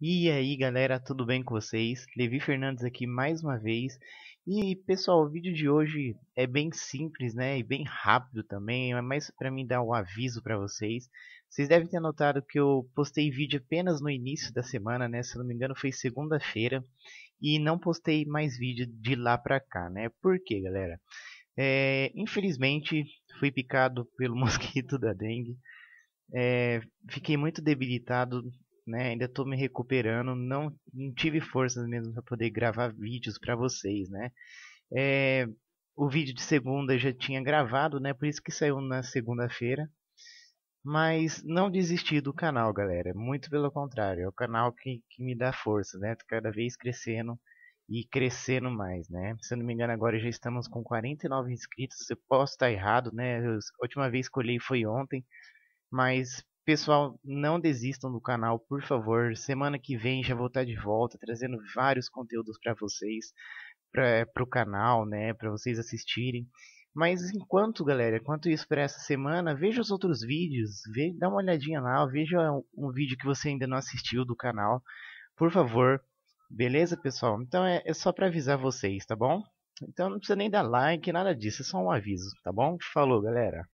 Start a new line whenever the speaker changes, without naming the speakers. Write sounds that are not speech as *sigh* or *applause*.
E aí galera, tudo bem com vocês? Levi Fernandes aqui mais uma vez. E pessoal, o vídeo de hoje é bem simples, né? E bem rápido também, é mais para mim dar um aviso para vocês. Vocês devem ter notado que eu postei vídeo apenas no início da semana, né? Se não me engano foi segunda-feira. E não postei mais vídeo de lá pra cá, né? Por quê, galera? É, infelizmente, fui picado pelo *laughs* mosquito da dengue. É, fiquei muito debilitado, né? Ainda estou me recuperando, não, não tive forças mesmo para poder gravar vídeos para vocês, né? É, o vídeo de segunda já tinha gravado, né? Por isso que saiu na segunda-feira. Mas não desisti do canal, galera. Muito pelo contrário, é o canal que, que me dá força, né? Tô cada vez crescendo e crescendo mais, né? Se eu não me engano, agora já estamos com 49 inscritos. Eu posso estar errado, né? a última vez que olhei foi ontem, mas Pessoal, não desistam do canal, por favor. Semana que vem já vou estar de volta trazendo vários conteúdos para vocês, para o canal, né, para vocês assistirem. Mas enquanto, galera, enquanto isso para essa semana, veja os outros vídeos, vê, dá uma olhadinha lá, veja um, um vídeo que você ainda não assistiu do canal, por favor. Beleza, pessoal? Então é, é só para avisar vocês, tá bom? Então não precisa nem dar like, nada disso, é só um aviso, tá bom? Falou, galera!